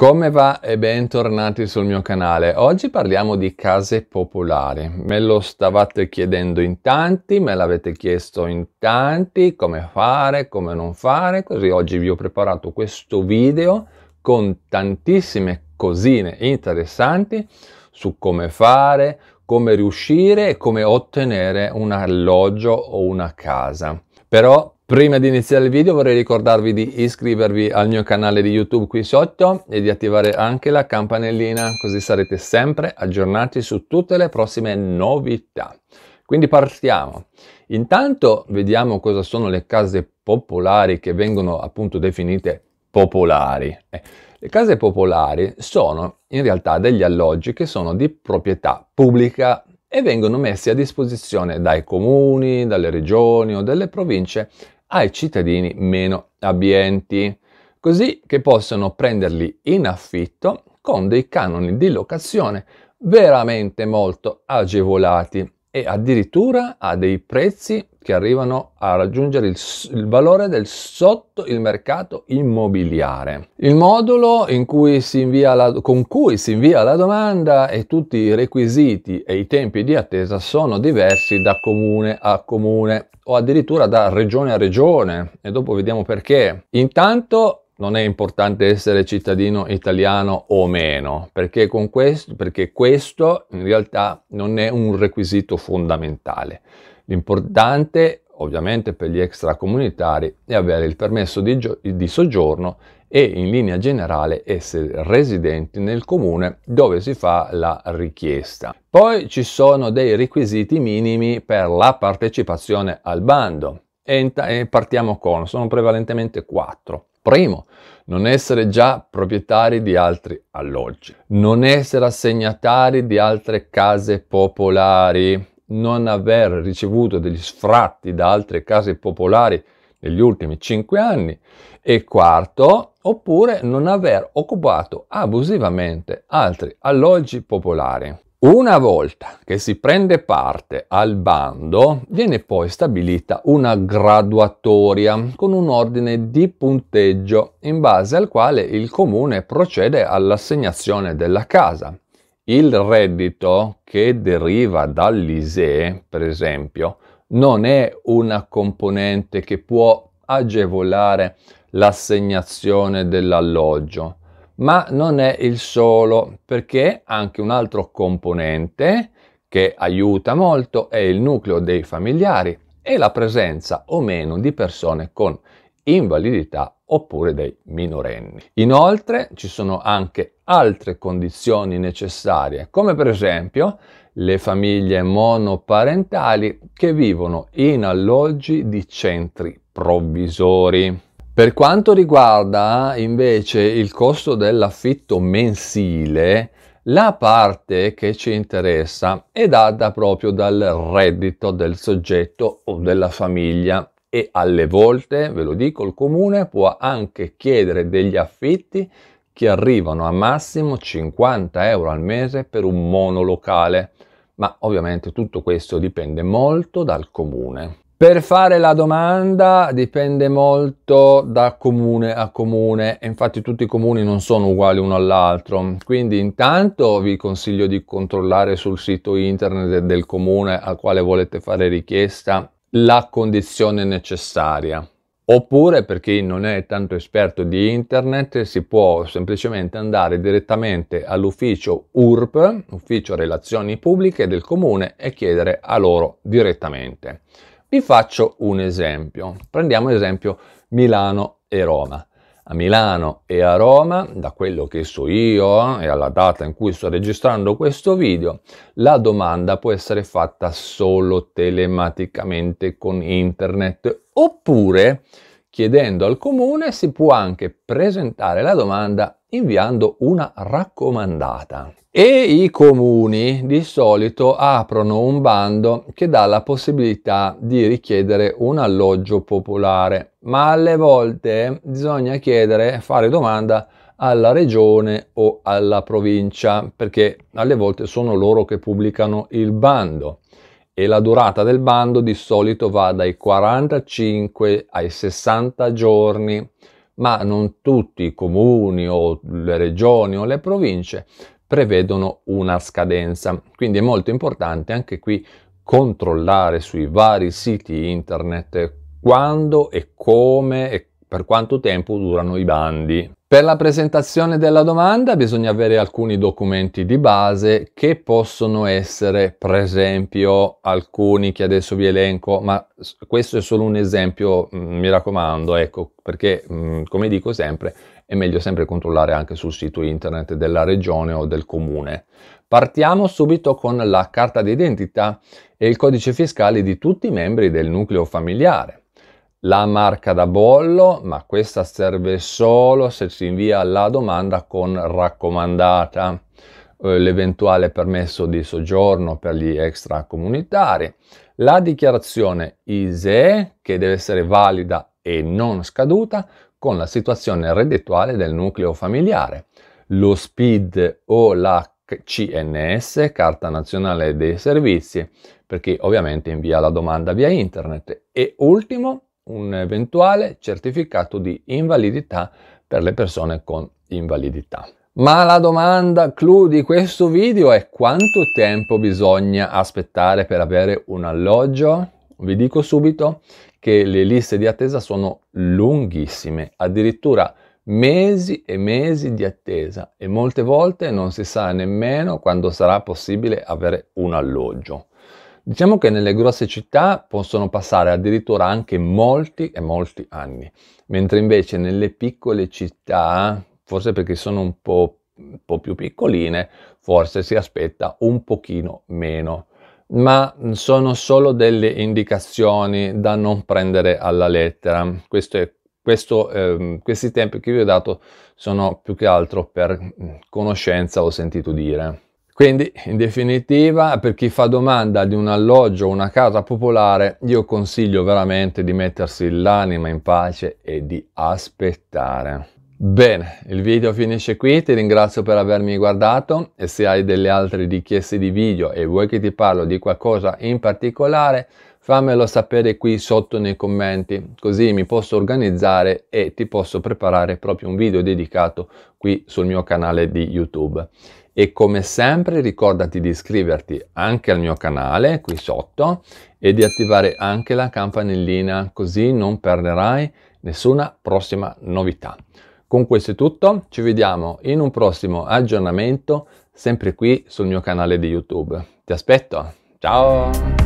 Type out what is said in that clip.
Come va e bentornati sul mio canale. Oggi parliamo di case popolari. Me lo stavate chiedendo in tanti, me l'avete chiesto in tanti, come fare, come non fare, così oggi vi ho preparato questo video con tantissime cosine interessanti su come fare, come riuscire e come ottenere un alloggio o una casa. Però Prima di iniziare il video vorrei ricordarvi di iscrivervi al mio canale di YouTube qui sotto e di attivare anche la campanellina così sarete sempre aggiornati su tutte le prossime novità. Quindi partiamo. Intanto vediamo cosa sono le case popolari che vengono appunto definite popolari. Eh, le case popolari sono in realtà degli alloggi che sono di proprietà pubblica e vengono messi a disposizione dai comuni, dalle regioni o dalle province ai cittadini meno abbienti, così che possano prenderli in affitto con dei canoni di locazione veramente molto agevolati e addirittura a dei prezzi che arrivano a raggiungere il, il, valore del sotto il mercato immobiliare. Il modulo cui la, con cui si invia la domanda e tutti i requisiti e i tempi di attesa sono diversi da comune a comune o addirittura da regione a regione e dopo vediamo perché. Intanto non è importante essere cittadino italiano o meno, perché, questo, perché questo in realtà non è un requisito fondamentale. L'importante ovviamente per gli extracomunitari è avere il permesso di, di soggiorno e in linea generale essere residenti nel comune dove si fa la richiesta. Poi ci sono dei requisiti minimi per la partecipazione al bando e partiamo con, sono prevalentemente quattro. Primo, non essere già proprietari di altri alloggi, non essere assegnatari di altre case popolari, non aver ricevuto degli sfratti da altre case popolari negli ultimi 5 anni e quarto, oppure non aver occupato abusivamente altri alloggi popolari. Una volta che si prende parte al bando, viene poi stabilita una graduatoria con un ordine di punteggio in base al quale il comune procede all'assegnazione della casa il reddito che deriva dall'ISEE, per esempio, non è una componente che può agevolare l'assegnazione dell'alloggio, ma non è il solo, perché anche un altro componente che aiuta molto è il nucleo dei familiari e la presenza o meno di persone con invalidità oppure dei minorenni. Inoltre ci sono anche altre condizioni necessarie, come per esempio le famiglie monoparentali che vivono in alloggi di centri provvisori. Per quanto riguarda invece il costo dell'affitto mensile, la parte che ci interessa è data proprio dal reddito del soggetto o della famiglia e alle volte, ve lo dico, il comune può anche chiedere degli affitti che arrivano a massimo 50 euro al mese per un monolocale, ma ovviamente tutto questo dipende molto dal comune. Per fare la domanda dipende molto da comune a comune, infatti tutti i comuni non sono uguali uno all'altro, quindi intanto vi consiglio di controllare sul sito internet del comune al quale volete fare richiesta la condizione necessaria. Oppure per chi non è tanto esperto di internet si può semplicemente andare direttamente all'ufficio URP, ufficio relazioni pubbliche del comune e chiedere a loro direttamente. Vi faccio un esempio. Prendiamo esempio Milano e Roma a Milano e a Roma, da quello che so io eh, e alla data in cui sto registrando questo video, la domanda può essere fatta solo telematicamente con internet oppure chiedendo al comune si può anche presentare la domanda inviando una raccomandata. E i comuni di solito aprono un bando che dà la possibilità di richiedere un alloggio popolare, ma alle volte bisogna chiedere, fare domanda alla regione o alla provincia, perché alle volte sono loro che pubblicano il bando e la durata del bando di solito va dai 45 ai 60 giorni ma non tutti i comuni o le regioni o le province prevedono una scadenza. Quindi è molto importante anche qui controllare sui vari siti internet quando e come e per quanto tempo durano i bandi. Per la presentazione della domanda bisogna avere alcuni documenti di base che possono essere, per esempio, alcuni che adesso vi elenco, ma questo è solo un esempio, mm, mi raccomando, ecco, perché mm, come dico sempre, è meglio sempre controllare anche sul sito internet della regione o del comune. Partiamo subito con la carta d'identità e il codice fiscale di tutti i membri del nucleo familiare la marca da bollo, ma questa serve solo se si invia la domanda con raccomandata, eh, l'eventuale permesso di soggiorno per gli extracomunitari, la dichiarazione ISEE, che deve essere valida e non scaduta, con la situazione reddituale del nucleo familiare, lo SPID o la CNS, Carta Nazionale dei Servizi, per chi ovviamente invia la domanda via internet. E ultimo, un eventuale certificato di invalidità per le persone con invalidità. Ma la domanda clou di questo video è quanto tempo bisogna aspettare per avere un alloggio? Vi dico subito che le liste di attesa sono lunghissime, addirittura mesi e mesi di attesa e molte volte non si sa nemmeno quando sarà possibile avere un alloggio. Diciamo che nelle grosse città possono passare addirittura anche molti e molti anni, mentre invece nelle piccole città, forse perché sono un po', un po più piccoline, forse si aspetta un pochino meno. Ma sono solo delle indicazioni da non prendere alla lettera. Questo è questo, eh, questi tempi che vi ho dato sono più che altro per mm, conoscenza ho sentito dire. Quindi, in definitiva, per chi fa domanda di un alloggio o una casa popolare, io consiglio veramente di mettersi l'anima in pace e di aspettare. Bene, il video finisce qui, ti ringrazio per avermi guardato e se hai delle altre richieste di video e vuoi che ti parlo di qualcosa in particolare, fammelo sapere qui sotto nei commenti, così mi posso organizzare e ti posso preparare proprio un video dedicato qui sul mio canale di YouTube e come sempre ricordati di iscriverti anche al mio canale qui sotto e di attivare anche la campanellina così non perderai nessuna prossima novità. Con questo è tutto, ci vediamo in un prossimo aggiornamento sempre qui sul mio canale di YouTube. Ti aspetto, ciao!